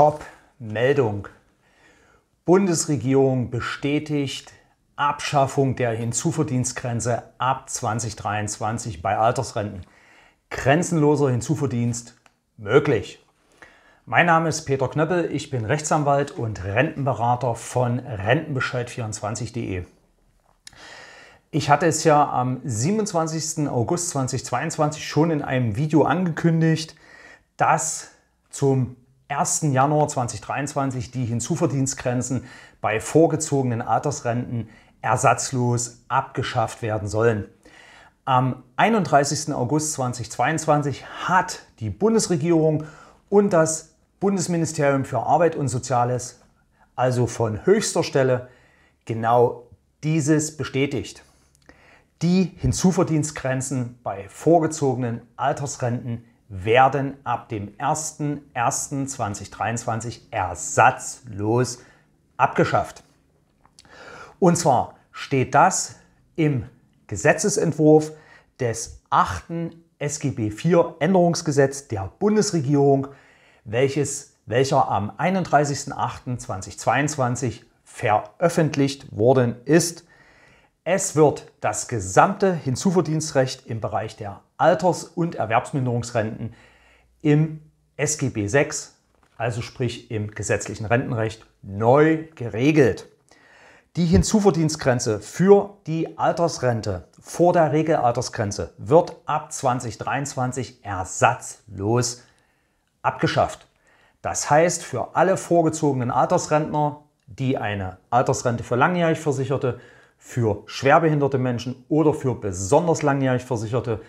Top-Meldung. Bundesregierung bestätigt Abschaffung der Hinzuverdienstgrenze ab 2023 bei Altersrenten. Grenzenloser Hinzuverdienst möglich. Mein Name ist Peter Knöppel, ich bin Rechtsanwalt und Rentenberater von rentenbescheid24.de. Ich hatte es ja am 27. August 2022 schon in einem Video angekündigt, dass zum 1. Januar 2023 die Hinzuverdienstgrenzen bei vorgezogenen Altersrenten ersatzlos abgeschafft werden sollen. Am 31. August 2022 hat die Bundesregierung und das Bundesministerium für Arbeit und Soziales, also von höchster Stelle, genau dieses bestätigt. Die Hinzuverdienstgrenzen bei vorgezogenen Altersrenten werden ab dem 01.01.2023 ersatzlos abgeschafft. Und zwar steht das im Gesetzesentwurf des 8. SGB IV Änderungsgesetz der Bundesregierung, welches, welcher am 31.08.2022 veröffentlicht worden ist es wird das gesamte Hinzuverdienstrecht im Bereich der Alters- und Erwerbsminderungsrenten im SGB VI, also sprich im gesetzlichen Rentenrecht, neu geregelt. Die Hinzuverdienstgrenze für die Altersrente vor der Regelaltersgrenze wird ab 2023 ersatzlos abgeschafft. Das heißt, für alle vorgezogenen Altersrentner, die eine Altersrente für langjährig Versicherte für schwerbehinderte Menschen oder für besonders langjährig Versicherte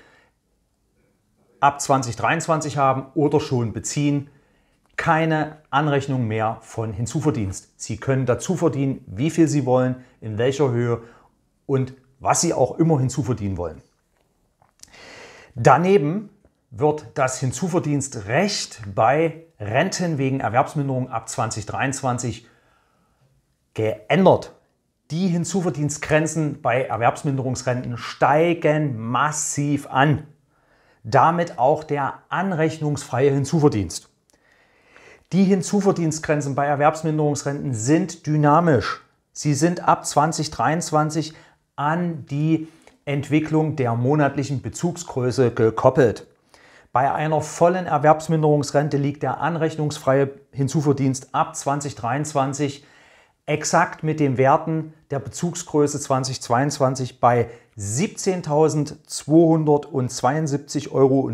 ab 2023 haben oder schon beziehen, keine Anrechnung mehr von Hinzuverdienst. Sie können dazu verdienen, wie viel Sie wollen, in welcher Höhe und was Sie auch immer hinzuverdienen wollen. Daneben wird das Hinzuverdienstrecht bei Renten wegen Erwerbsminderung ab 2023 geändert. Die Hinzuverdienstgrenzen bei Erwerbsminderungsrenten steigen massiv an. Damit auch der anrechnungsfreie Hinzuverdienst. Die Hinzuverdienstgrenzen bei Erwerbsminderungsrenten sind dynamisch. Sie sind ab 2023 an die Entwicklung der monatlichen Bezugsgröße gekoppelt. Bei einer vollen Erwerbsminderungsrente liegt der anrechnungsfreie Hinzuverdienst ab 2023 exakt mit den Werten der Bezugsgröße 2022 bei 17.272,50 Euro.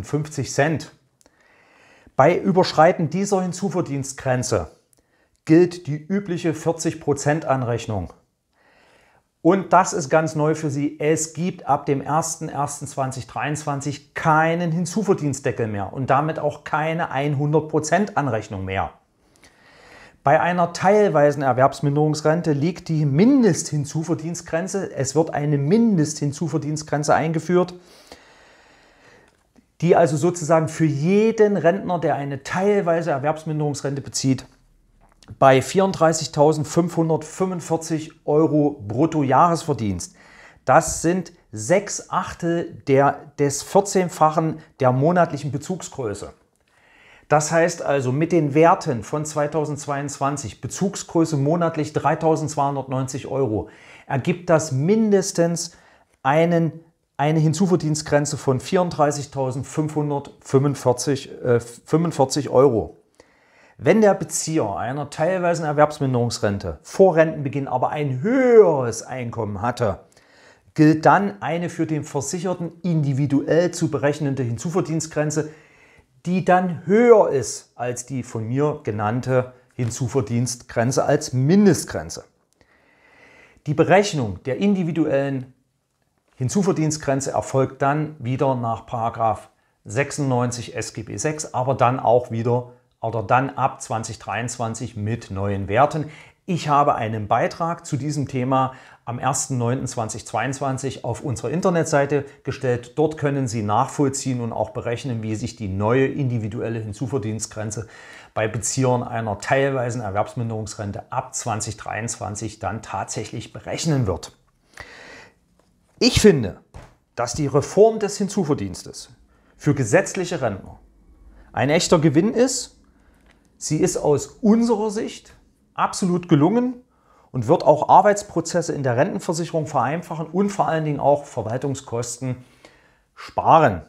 Bei Überschreiten dieser Hinzuverdienstgrenze gilt die übliche 40% Anrechnung. Und das ist ganz neu für Sie. Es gibt ab dem 01.01.2023 keinen Hinzuverdienstdeckel mehr und damit auch keine 100% Anrechnung mehr. Bei einer teilweisen Erwerbsminderungsrente liegt die Mindesthinzuverdienstgrenze. Es wird eine Mindesthinzuverdienstgrenze eingeführt, die also sozusagen für jeden Rentner, der eine teilweise Erwerbsminderungsrente bezieht, bei 34.545 Euro Bruttojahresverdienst. Das sind sechs Achtel der, des 14-fachen der monatlichen Bezugsgröße. Das heißt also mit den Werten von 2022, Bezugsgröße monatlich 3.290 Euro, ergibt das mindestens einen, eine Hinzuverdienstgrenze von 34.545 äh, 45 Euro. Wenn der Bezieher einer teilweisen Erwerbsminderungsrente vor Rentenbeginn aber ein höheres Einkommen hatte, gilt dann eine für den Versicherten individuell zu berechnende Hinzuverdienstgrenze die dann höher ist als die von mir genannte Hinzuverdienstgrenze als Mindestgrenze. Die Berechnung der individuellen Hinzuverdienstgrenze erfolgt dann wieder nach 96 SGB 6, aber dann auch wieder oder dann ab 2023 mit neuen Werten. Ich habe einen Beitrag zu diesem Thema am 1.9.2022 auf unserer Internetseite gestellt. Dort können Sie nachvollziehen und auch berechnen, wie sich die neue individuelle Hinzuverdienstgrenze bei Beziehern einer teilweisen Erwerbsminderungsrente ab 2023 dann tatsächlich berechnen wird. Ich finde, dass die Reform des Hinzuverdienstes für gesetzliche Rentner ein echter Gewinn ist. Sie ist aus unserer Sicht absolut gelungen und wird auch Arbeitsprozesse in der Rentenversicherung vereinfachen und vor allen Dingen auch Verwaltungskosten sparen.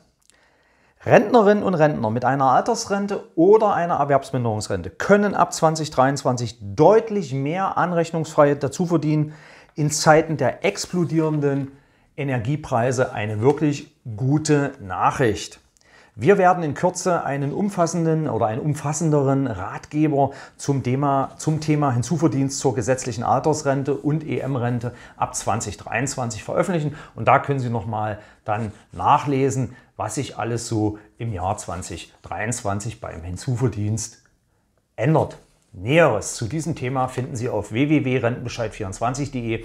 Rentnerinnen und Rentner mit einer Altersrente oder einer Erwerbsminderungsrente können ab 2023 deutlich mehr Anrechnungsfreiheit dazu verdienen, in Zeiten der explodierenden Energiepreise eine wirklich gute Nachricht. Wir werden in Kürze einen umfassenden oder einen umfassenderen Ratgeber zum Thema, zum Thema Hinzuverdienst zur gesetzlichen Altersrente und EM-Rente ab 2023 veröffentlichen. Und da können Sie nochmal dann nachlesen, was sich alles so im Jahr 2023 beim Hinzuverdienst ändert. Näheres zu diesem Thema finden Sie auf www.rentenbescheid24.de.